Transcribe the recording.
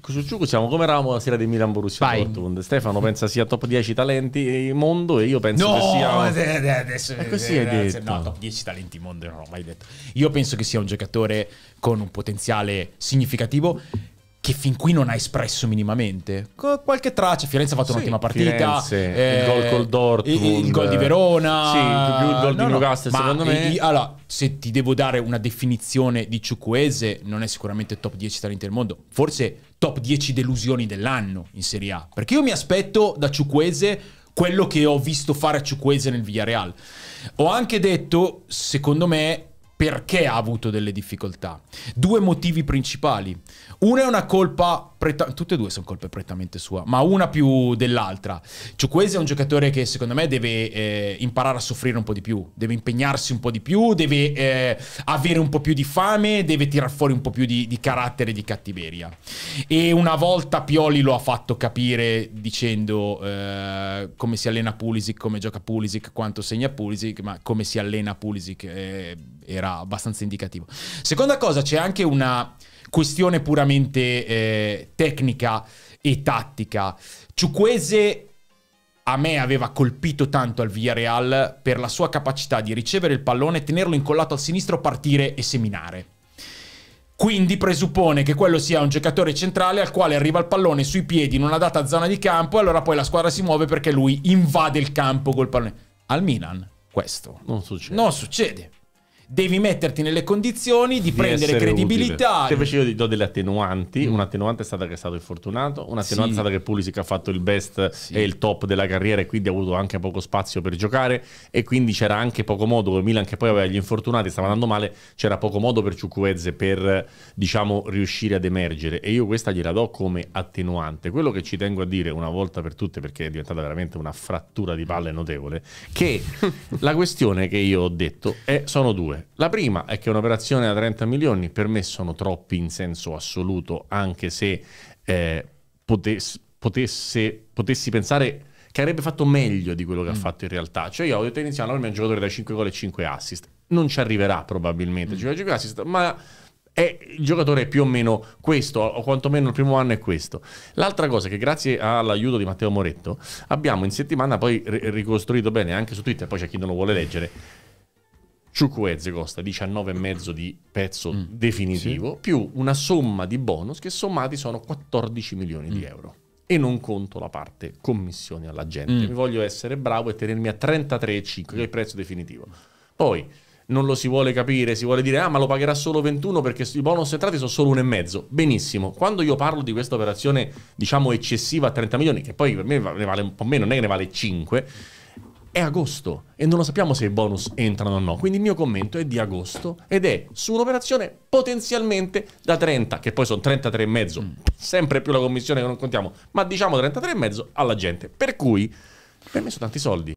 Su Ciucu siamo come eravamo la sera di Milan Borussia Vai. Dortmund. Stefano pensa sia top 10 talenti mondo e io penso no, che sia eh, eh, eh, adesso e così hai detto. No, top 10 talenti mondo non l'ho mai detto. Io penso che sia un giocatore con un potenziale significativo che fin qui non ha espresso minimamente. Qualche traccia, Firenze ha fatto sì, un'ottima partita, Firenze, eh, il gol col Dortmund, il, il gol di Verona, sì, più il gol no, di Newcastle no, secondo me. E, allora, se ti devo dare una definizione di Ciucuese, non è sicuramente top 10 talenti del mondo, forse top 10 delusioni dell'anno in Serie A, perché io mi aspetto da Ciucuese quello che ho visto fare a Ciucuese nel Villarreal. Ho anche detto, secondo me, perché ha avuto delle difficoltà. Due motivi principali. Una è una colpa, preta- tutte e due sono colpe prettamente sua, ma una più dell'altra. Ciuquese è un giocatore che secondo me deve eh, imparare a soffrire un po' di più, deve impegnarsi un po' di più, deve eh, avere un po' più di fame, deve tirar fuori un po' più di, di carattere, di cattiveria. E una volta Pioli lo ha fatto capire dicendo eh, come si allena Pulisic, come gioca Pulisic, quanto segna Pulisic, ma come si allena Pulisic eh, era abbastanza indicativo. Seconda cosa, c'è anche una questione puramente eh, tecnica e tattica. Ciuquese a me aveva colpito tanto al Villarreal per la sua capacità di ricevere il pallone, tenerlo incollato al sinistro, partire e seminare. Quindi presuppone che quello sia un giocatore centrale al quale arriva il pallone sui piedi in una data zona di campo e allora poi la squadra si muove perché lui invade il campo col pallone. Al Milan questo non succede. Non succede devi metterti nelle condizioni di, di prendere credibilità. Se invece io ti do delle attenuanti, mm. un'attenuante è stata che è stato infortunato, un'attenuante sì. è stata che Pulisic ha fatto il best sì. e il top della carriera e quindi ha avuto anche poco spazio per giocare e quindi c'era anche poco modo, Milan che poi aveva gli infortunati, stava andando male, c'era poco modo per Ciucuezze per diciamo riuscire ad emergere e io questa gliela do come attenuante. Quello che ci tengo a dire una volta per tutte perché è diventata veramente una frattura di palle notevole, che la questione che io ho detto è, sono due la prima è che un'operazione da 30 milioni per me sono troppi in senso assoluto, anche se eh, potessi, potesse, potessi pensare che avrebbe fatto meglio di quello che mm. ha fatto in realtà. Cioè io ho detto iniziando, il un giocatore da 5 gol e 5 assist. Non ci arriverà probabilmente, mm. 5 5 assist, ma è, il giocatore è più o meno questo, o quantomeno il primo anno è questo. L'altra cosa è che grazie all'aiuto di Matteo Moretto abbiamo in settimana poi ricostruito bene anche su Twitter, poi c'è chi non lo vuole leggere, Ciucuezze costa 19,5 di pezzo mm, definitivo, sì. più una somma di bonus che sommati sono 14 milioni mm. di euro. E non conto la parte commissioni alla gente. Mm. Mi voglio essere bravo e tenermi a 33,5, che è il prezzo definitivo. Mm. Poi non lo si vuole capire, si vuole dire ah ma lo pagherà solo 21 perché i bonus entrati sono solo 1,5. Benissimo, quando io parlo di questa operazione diciamo eccessiva a 30 milioni, che poi per me ne vale un po' meno, non è che ne vale 5, è agosto e non lo sappiamo se i bonus entrano o no. Quindi il mio commento è di agosto ed è su un'operazione potenzialmente da 30, che poi sono 33,5, mm. sempre più la commissione che non contiamo, ma diciamo 33,5 alla gente. Per cui mi ha messo tanti soldi.